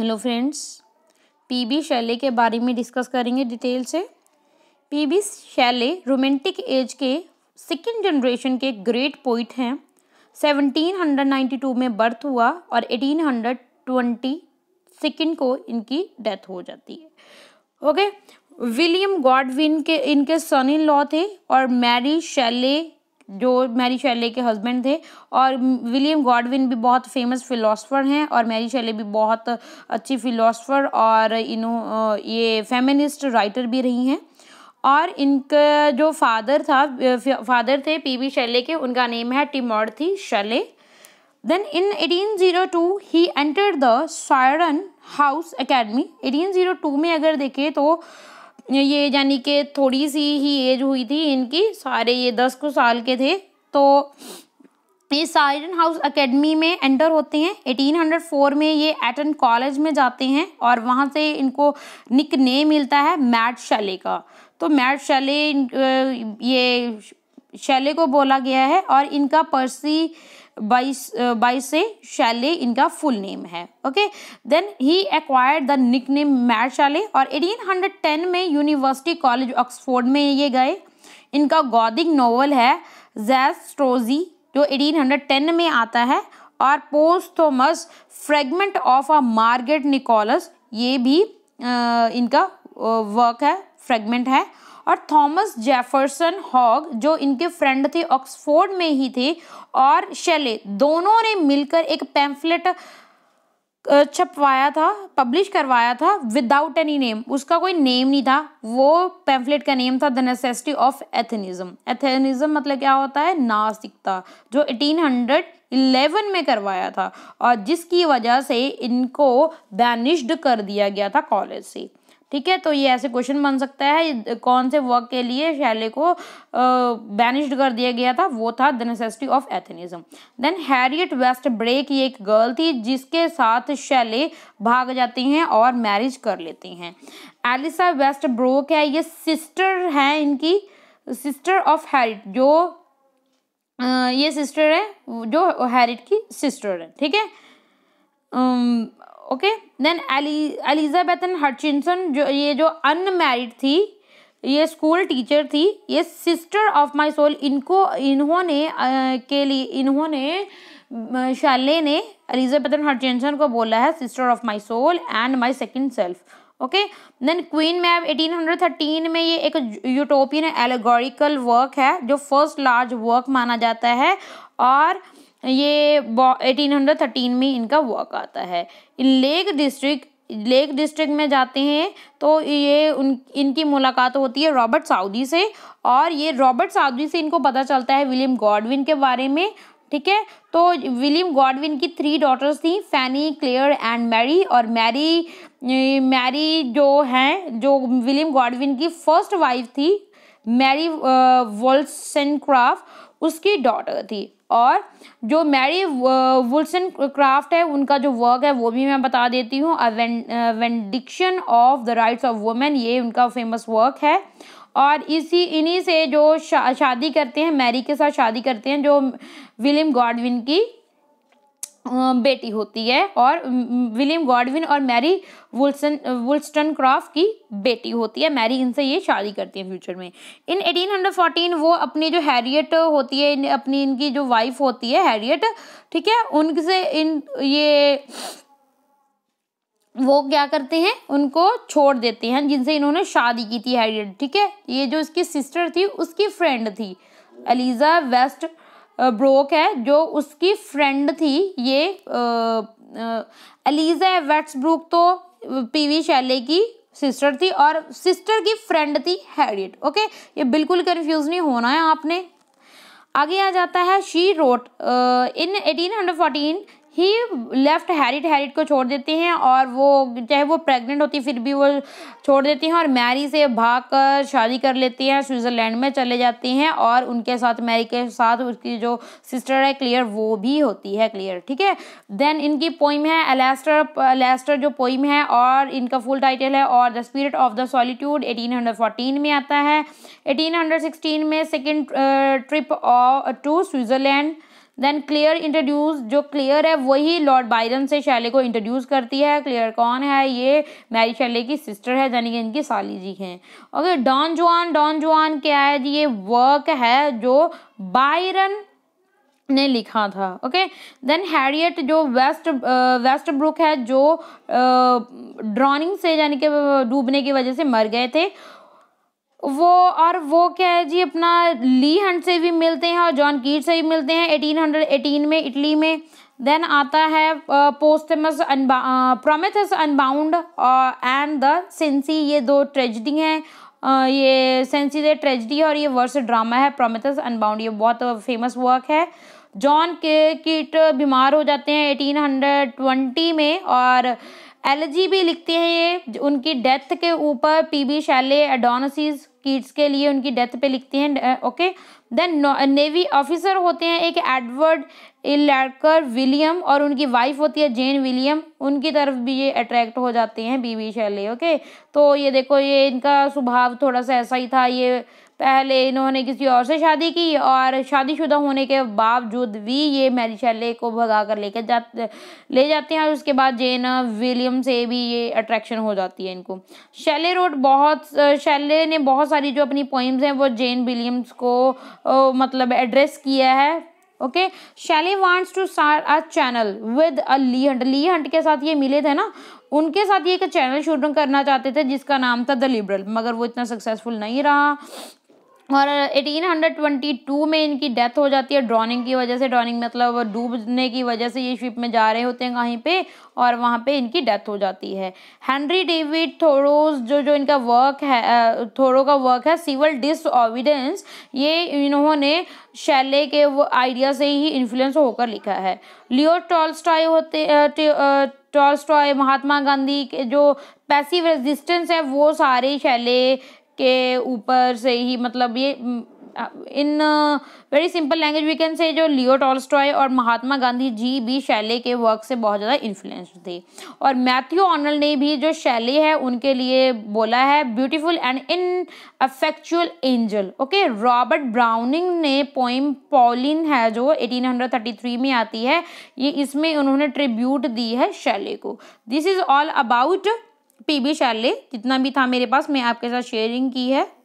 hello friends PB Shelley के बारे में डिस्कस करेंगे डिटेल से पीबी शैले रोमांटिक एज के सेकेंड जनरेशन के ग्रेट पोइट हैं 1792 में बर्थ हुआ और 1820 सेकेंड को इनकी डेथ हो जाती है ओके विलियम गॉडविन के इनके सन इन लॉ थे और मैरी शैले जो मैरी शैले के हस्बैंड थे और विलियम गॉडविन भी बहुत फेमस फिलोसोफर हैं और मैरी शैले भी बहुत अच्छी फिलोसोफर और इन्हों ये फेमिनिस्ट राइटर भी रही हैं और इनका जो फादर था फादर थे पी वी शैले के उनका नेम है Timothy Shelley to he 1802 the entered house academy eighteen zero 1802 में अगर देखें तो ये यानी कि थोड़ी सी ही एज हुई थी इनकी सारे ये दस को साल के थे तो ये साइडन हाउस एकेडमी में एंटर होते हैं 1804 में ये एटन कॉलेज में जाते हैं और वहाँ से इनको निक नेम मिलता है मैट शैले का तो मैट शैले ये शैले को बोला गया है और इनका पर्सी बाईस से शैले इनका फुल नेम है okay then he acquired the nickname mad Shelley और 1810 में यूनिवर्सिटी कॉलेज ऑक्सफोर्ड में ये गए इनका गौदिक नोवेल है स्ट्रोजी जो 1810 में आता है और posthumous fragment of a Margaret Nicholson ये भी आ, इनका वर्क है फ्रेगमेंट है और थॉमस जेफरसन हॉग जो इनके फ्रेंड थे ऑक्सफोर्ड में ही थे और शेले दोनों ने मिलकर एक पैम्फलेट छपवाया था पब्लिश करवाया था विदाउट एनी नेम उसका कोई नेम नहीं था वो पैम्फलेट का नेम था the necessity of atheism atheism मतलब क्या होता है नास्तिकता जो 1811 में करवाया था और जिसकी वजह से इनको बैनिश्ड कर दिया गया था कॉलेज से ठीक है तो ये ऐसे क्वेश्चन बन सकता है कौन से वर्क के लिए शैले को बैनिश्ड कर दिया गया था वो था the necessity of atheism then Harriet Westbrook ये एक गर्ल थी जिसके साथ शैले भाग जाती हैं और मैरिज कर लेती हैं एलिसा वेस्ट ब्रोक है ये सिस्टर है इनकी सिस्टर ऑफ हैरिट जो ये सिस्टर है जो हैरिट की सिस्टर है ठीक है okay then Elizabeth and Hutchinson जो ये जो अनमेरिड थी ये स्कूल टीचर थी ये सिस्टर ऑफ माई सोल इनको इन्होंने के लिए इन्होंने शाले ने एलिजाबेथ एंड हर्चिनसन को बोला है sister of my soul and my second self okay then Queen Mab 1813 में ये एक यूटोपियन एलेगोरिकल वर्क है जो फर्स्ट लार्ज वर्क माना जाता है और ये 1813 में इनका वर्क आता है in Lake District Lake District में जाते हैं तो ये उन इनकी मुलाकात होती है रॉबर्ट साउदी से और ये रॉबर्ट साउदी से इनको पता चलता है विलियम गॉडविन के बारे में ठीक है तो विलियम गॉडविन की थ्री डॉटर्स थी फैनी क्लेयर एंड मैरी और मैरी मैरी जो हैं जो विलियम गॉडविन की फर्स्ट वाइफ थी मैरी क्राफ्ट uh, उसकी डॉटर थी और जो मैरी वुल्सन क्राफ्ट है उनका जो वर्क है वो भी मैं बता देती हूँ vindication of the rights of women ये उनका फेमस वर्क है और इसी इन्हीं से जो शा, शादी करते हैं मैरी के साथ शादी करते हैं जो विलियम गॉडविन की बेटी होती है और विलियम गॉडविन और मैरी वुल्सन वुलस्टन क्रॉफ्ट की बेटी होती है मैरी इनसे ये शादी करती है फ्यूचर में इन 1814 वो अपनी जो हैरियट होती है इन, अपनी इनकी जो वाइफ होती है हैरियट ठीक है उनसे इन ये वो क्या करते हैं उनको छोड़ देते हैं जिनसे इन्होंने शादी की थी हैरियट ठीक है ये जो इसकी सिस्टर थी उसकी फ्रेंड थी एलिजा वेस्ट ब्रोक है जो उसकी फ्रेंड थी ये अलीजा ब्रूक तो पीवी शैले की सिस्टर थी और सिस्टर की फ्रेंड थी हैरियट ओके ये बिल्कुल कंफ्यूज नहीं होना है आपने आगे आ जाता है she wrote in 1814 he left Harriet Harriet को छोड़ देते हैं और वो चाहे वो प्रेग्नेंट होती फिर भी वो छोड़ देते हैं और मैरी से भाग कर शादी कर लेते हैं स्विट्ज़रलैंड में चले जाते हैं और उनके साथ मैरी के साथ उसकी जो सिस्टर है क्लियर वो भी होती है क्लियर ठीक है देन इनकी पोइम है अलेस्टर अलेस्टर जो पोइम है और इनका फुल टाइटल है और the spirit of the solitude eighteen में आता है एटीन में second trip to Switzerland then Claire introduce जो क्लियर है वही लॉर्ड बायरन से शैले को इंट्रोड्यूस करती है क्लियर कौन है ये मैरी शैले की सिस्टर है यानी कि इनकी साली जी हैं ओके डॉन जुआन डॉन जुआन क्या है जी ये वर्क है जो बायरन ने लिखा था ओके देन हैरियट जो वेस्ट वेस्ट ब्रुक है जो ड्रॉनिंग uh, से यानी कि uh, डूबने की वजह से मर गए थे वो और वो क्या है जी अपना ली हंट से भी मिलते हैं और जॉन कीट से भी मिलते हैं एटीन हंड्रेड एटीन में इटली में देन आता है posthumous Prometheus unbound and the Cenci ये दो ट्रेजडी हैं ये सेंसी द ट्रेजडी और ये वर्स ड्रामा है प्रोमेथस अनबाउंड ये बहुत फेमस वर्क है जॉन के किट बीमार हो जाते हैं एटीन हंड्रेड ट्वेंटी में और एलजी भी लिखते हैं ये उनकी डेथ के ऊपर पीबी शैले एडोनसिस किट्स के लिए उनकी डेथ पे लिखते हैं ओके देन नेवी ऑफिसर होते हैं एक एडवर्ड इलैकर विलियम और उनकी वाइफ होती है जेन विलियम उनकी तरफ भी ये अट्रैक्ट हो जाते हैं बीबी शैले ओके तो ये देखो ये इनका स्वभाव थोड़ा सा ऐसा ही था ये पहले इन्होंने किसी और से शादी की और शादीशुदा होने के बावजूद भी ये शैले को भगा कर लेकर जा ले जाते हैं और उसके बाद जेन विलियम से भी ये अट्रैक्शन हो जाती है इनको शैले रोड बहुत शैले ने बहुत सारी जो अपनी पोइम्स हैं वो जेन विलियम्स को ओ, मतलब एड्रेस किया है okay Shelley wants to start a channel with a Leigh Hunt Leigh Hunt के साथ ये मिले थे ना उनके साथ ये एक चैनल शूटिंग करना चाहते थे जिसका नाम था द लिबरल मगर वो इतना सक्सेसफुल नहीं रहा और 1822 में इनकी डेथ हो जाती है ड्रॉनिंग की वजह से ड्रॉनिंग मतलब डूबने की वजह से ये शिप में जा रहे होते हैं कहीं पे और वहाँ पे इनकी डेथ हो जाती है हेनरी डेविड थोरोज जो जो इनका वर्क है थोरो का वर्क है सिविल डिसऑविडेंस ये इन्होंने शैले के वो आइडिया से ही इन्फ्लुएंस होकर लिखा है लियो टॉल्स्टॉय होते टॉल्स्टॉय महात्मा गांधी के जो पैसिव रेजिस्टेंस है वो सारे शैले के ऊपर से ही मतलब ये in very simple language we can say जो लियो टॉल्स्टॉय और महात्मा गांधी जी भी शैले के वर्क से बहुत ज़्यादा इन्फ्लुएंस्ड थे और मैथ्यू ऑनल ने भी जो शैले है उनके लिए बोला है beautiful and ineffectual angel okay Robert Browning ने पोइम पॉलिन है जो 1833 में आती है ये इसमें उन्होंने ट्रिब्यूट दी है शैले को दिस इज ऑल अबाउट पे भी ले जितना भी था मेरे पास मैं आपके साथ शेयरिंग की है